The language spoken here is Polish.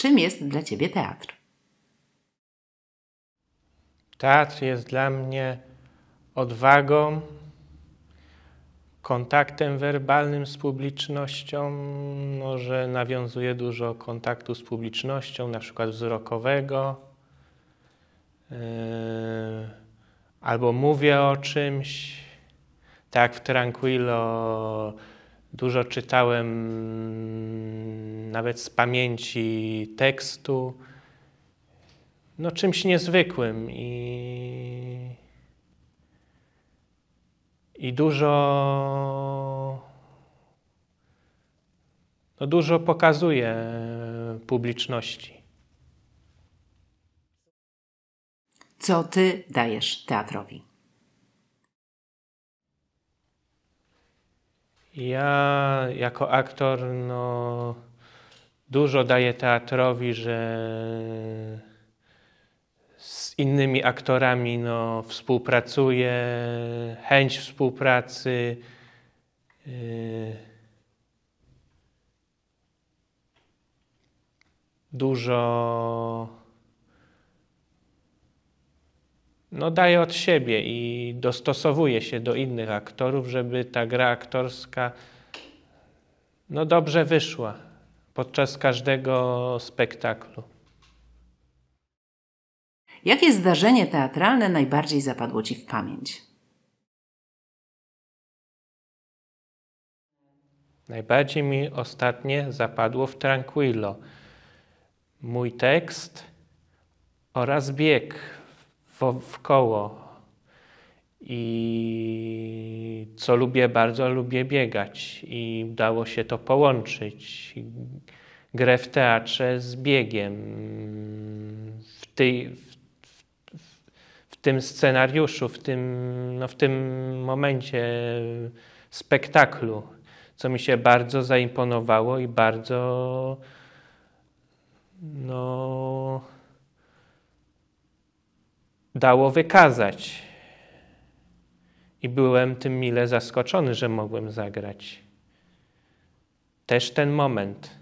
Czym jest dla Ciebie teatr? Teatr jest dla mnie odwagą, kontaktem werbalnym z publicznością, no, że nawiązuje dużo kontaktu z publicznością, na przykład wzrokowego, e, albo mówię o czymś, tak w Tranquillo dużo czytałem nawet z pamięci tekstu, no czymś niezwykłym i, i dużo, no dużo pokazuje publiczności. Co ty dajesz teatrowi? Ja jako aktor, no dużo daje teatrowi, że z innymi aktorami no, współpracuje, chęć współpracy. Yy, dużo no, daje od siebie i dostosowuje się do innych aktorów, żeby ta gra aktorska no, dobrze wyszła podczas każdego spektaklu. Jakie zdarzenie teatralne najbardziej zapadło Ci w pamięć? Najbardziej mi ostatnie zapadło w Tranquillo. Mój tekst oraz bieg w, w koło i co lubię bardzo, lubię biegać i udało się to połączyć. Grę w teatrze z biegiem. W, tej, w, w, w tym scenariuszu, w tym, no w tym momencie spektaklu, co mi się bardzo zaimponowało i bardzo no, dało wykazać. I byłem tym mile zaskoczony, że mogłem zagrać. Też ten moment